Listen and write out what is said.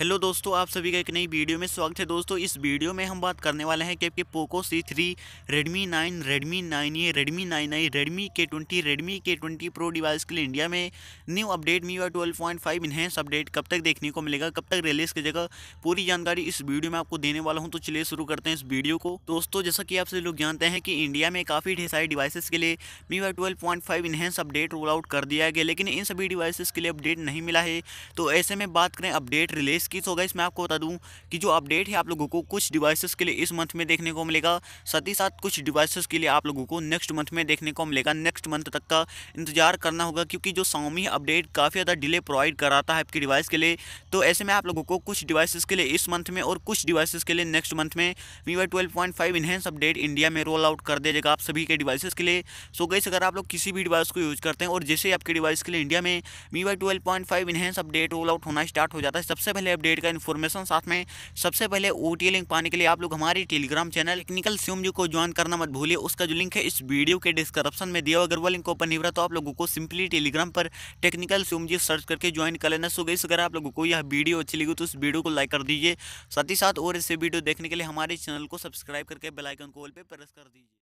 hello दोस्तों आप सभी का एक नई वीडियो में स्वागत है दोस्तों इस वीडियो में हम बात करने वाले हैं कि आपके Poco C three Redmi nine Redmi nine A Redmi nine I Redmi K twenty Redmi K twenty pro device के लिए इंडिया में new update MIUI twelve point five enhance update कब तक देखने को मिलेगा कब तक रिलीज की जगह पूरी जानकारी इस वीडियो में आपको देने वाला हूँ तो चलिए शुरू करते हैं इस वीडियो को दोस्तों जैसा कि आप सभी लोग जानते हैं कि इंडिया में काफ़ी ढेर सारी डिवाइसेस के लिए MIUI twelve point five enhance update roll out कर दिया गया लेकिन इन सभी डिवाइसेस के लिए अपडेट नहीं मिला है तो ऐसे में बात करें अपडेट रिलीज इसकी किस होगा मैं आपको बता दूं कि जो अपडेट है आप लोगों को कुछ डिवाइसेस के लिए इस मंथ में देखने को मिलेगा साथ ही साथ कुछ डिवाइसेस के लिए आप लोगों को नेक्स्ट मंथ में देखने को मिलेगा नेक्स्ट मंथ तक का इंतजार करना होगा क्योंकि जो सामी अपडेट काफ़ी ज़्यादा डिले प्रोवाइड कराता है आपकी डिवाइस के लिए तो ऐसे में आप लोगों को कुछ डिवाइसेज के लिए इस मंथ में और कुछ डिवाइसेज के लिए नेक्स्ट मंथ में MIUI twelve point five update India में रोल आउट कर देगा आप सभी के डिवाइसेज के लिए सो गई अगर आप लोग किसी भी डिवाइस को यूज़ करते हैं और जैसे आपके डिवाइस के लिए इंडिया में MIUI twelve point five enhance update roll out होना स्टार्ट हो जाता है सबसे पहले अपडेट का इन्फॉर्मेशन साथ में सबसे पहले ओ लिंक पाने के लिए आप लोग हमारे टेलीग्राम चैनल टेक्निकल सिम को ज्वाइन करना मत भूलिए उसका जो लिंक है इस वीडियो के डिस्क्रिप्शन में दिया अगर वो लिंक ओपन नहीं रहा तो आप लोगों को सिंपली टेलीग्राम पर टेक्निकल सिम जी सर्च करके ज्वाइन कर लेना सो गई अगर आप लोगों को यह वीडियो अच्छी लगी तो उस वीडियो को लाइक कर दीजिए साथ ही साथ और ऐसे वीडियो देखने के लिए हमारे चैनल को सब्सक्राइब करके बेलाइकन को पर प्रेस कर दीजिए